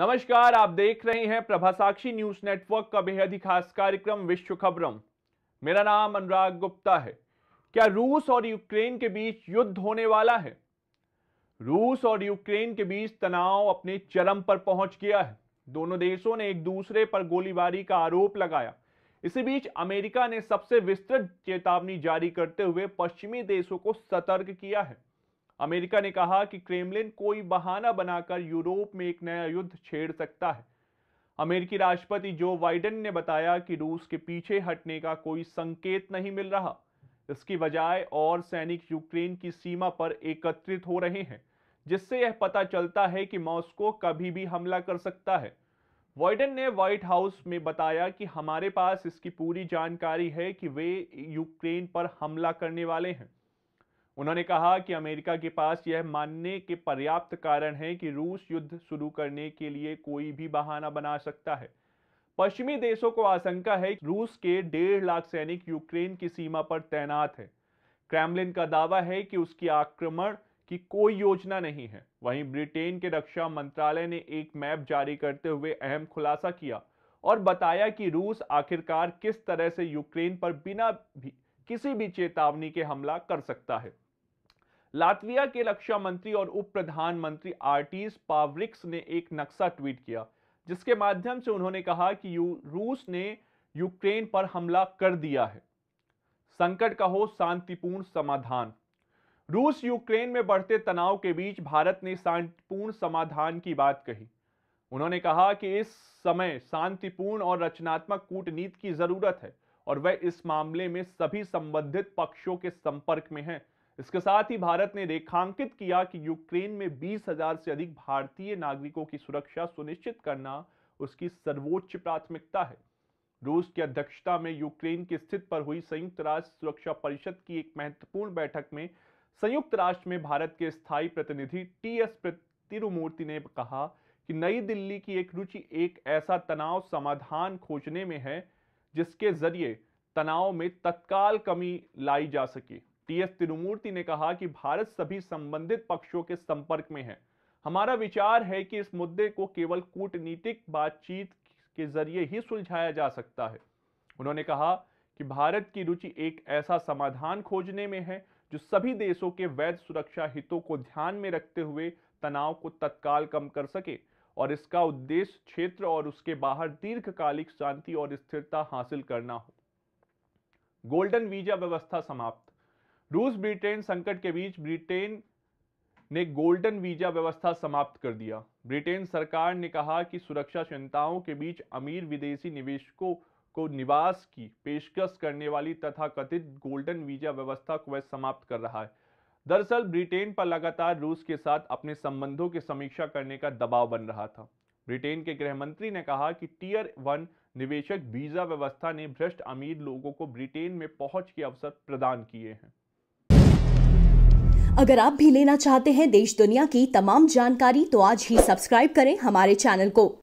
नमस्कार आप देख रहे हैं प्रभा साक्षी न्यूज नेटवर्क का बेहद ही खास कार्यक्रम विश्व खबरम मेरा नाम अनुराग गुप्ता है क्या रूस और यूक्रेन के बीच युद्ध होने वाला है रूस और यूक्रेन के बीच तनाव अपने चरम पर पहुंच गया है दोनों देशों ने एक दूसरे पर गोलीबारी का आरोप लगाया इसी बीच अमेरिका ने सबसे विस्तृत चेतावनी जारी करते हुए पश्चिमी देशों को सतर्क किया है अमेरिका ने कहा कि क्रेमलिन कोई बहाना बनाकर यूरोप में एक नया युद्ध छेड़ सकता है अमेरिकी राष्ट्रपति जो बाइडन ने बताया कि रूस के पीछे हटने का कोई संकेत नहीं मिल रहा इसकी बजाय और सैनिक यूक्रेन की सीमा पर एकत्रित हो रहे हैं जिससे यह पता चलता है कि मॉस्को कभी भी हमला कर सकता है वाइडन ने व्हाइट हाउस में बताया कि हमारे पास इसकी पूरी जानकारी है कि वे यूक्रेन पर हमला करने वाले हैं उन्होंने कहा कि अमेरिका के पास यह मानने के पर्याप्त कारण है कि रूस युद्ध शुरू करने के लिए कोई भी बहाना बना सकता है पश्चिमी देशों को आशंका है रूस के डेढ़ लाख सैनिक यूक्रेन की सीमा पर तैनात है क्रेमलिन का दावा है कि उसकी आक्रमण की कोई योजना नहीं है वहीं ब्रिटेन के रक्षा मंत्रालय ने एक मैप जारी करते हुए अहम खुलासा किया और बताया कि रूस आखिरकार किस तरह से यूक्रेन पर बिना भी किसी भी चेतावनी के हमला कर सकता है लातविया के रक्षा मंत्री और उप प्रधानमंत्री आर्टिस पावरिक्स ने एक नक्शा ट्वीट किया जिसके माध्यम से उन्होंने कहा कि रूस ने यूक्रेन पर हमला कर दिया है संकट का हो शांतिपूर्ण समाधान रूस यूक्रेन में बढ़ते तनाव के बीच भारत ने शांतिपूर्ण समाधान की बात कही उन्होंने कहा कि इस समय शांतिपूर्ण और रचनात्मक कूटनीति की जरूरत है और वह इस मामले में सभी संबंधित पक्षों के संपर्क में हैं इसके साथ ही भारत ने रेखांकित किया कि यूक्रेन में 20,000 से अधिक भारतीय नागरिकों की सुरक्षा सुनिश्चित करना उसकी सर्वोच्च प्राथमिकता है रूस की अध्यक्षता में यूक्रेन की स्थिति पर हुई संयुक्त राष्ट्र सुरक्षा परिषद की एक महत्वपूर्ण बैठक में संयुक्त राष्ट्र में भारत के स्थायी प्रतिनिधि टी एस तिरुमूर्ति ने कहा कि नई दिल्ली की एक रुचि एक ऐसा तनाव समाधान खोजने में है जिसके जरिए तनाव में तत्काल कमी लाई जा सके टीएस तिरुमूर्ति ने कहा कि भारत सभी संबंधित पक्षों के संपर्क में है हमारा विचार है कि इस मुद्दे को केवल कूटनीतिक बातचीत के जरिए ही सुलझाया जा सकता है उन्होंने कहा कि भारत की रुचि एक ऐसा समाधान खोजने में है जो सभी देशों के वैध सुरक्षा हितों को ध्यान में रखते हुए तनाव को तत्काल कम कर सके और इसका उद्देश्य क्षेत्र और उसके बाहर दीर्घकालिक शांति और स्थिरता हासिल करना हो गोल्डन वीजा व्यवस्था समाप्त रूस ब्रिटेन संकट के बीच ब्रिटेन ने गोल्डन वीजा व्यवस्था समाप्त कर दिया ब्रिटेन सरकार ने कहा कि सुरक्षा चिंताओं के बीच अमीर विदेशी निवेशकों को निवास की पेशकश करने वाली तथा कथित गोल्डन वीजा व्यवस्था को वह समाप्त कर रहा है दरअसल ब्रिटेन पर लगातार रूस के साथ अपने संबंधों की समीक्षा करने का दबाव बन रहा था ब्रिटेन के गृह मंत्री ने कहा कि टीयर वन निवेशक वीजा व्यवस्था ने भ्रष्ट अमीर लोगों को ब्रिटेन में पहुंच के अवसर प्रदान किए हैं अगर आप भी लेना चाहते हैं देश दुनिया की तमाम जानकारी तो आज ही सब्सक्राइब करें हमारे चैनल को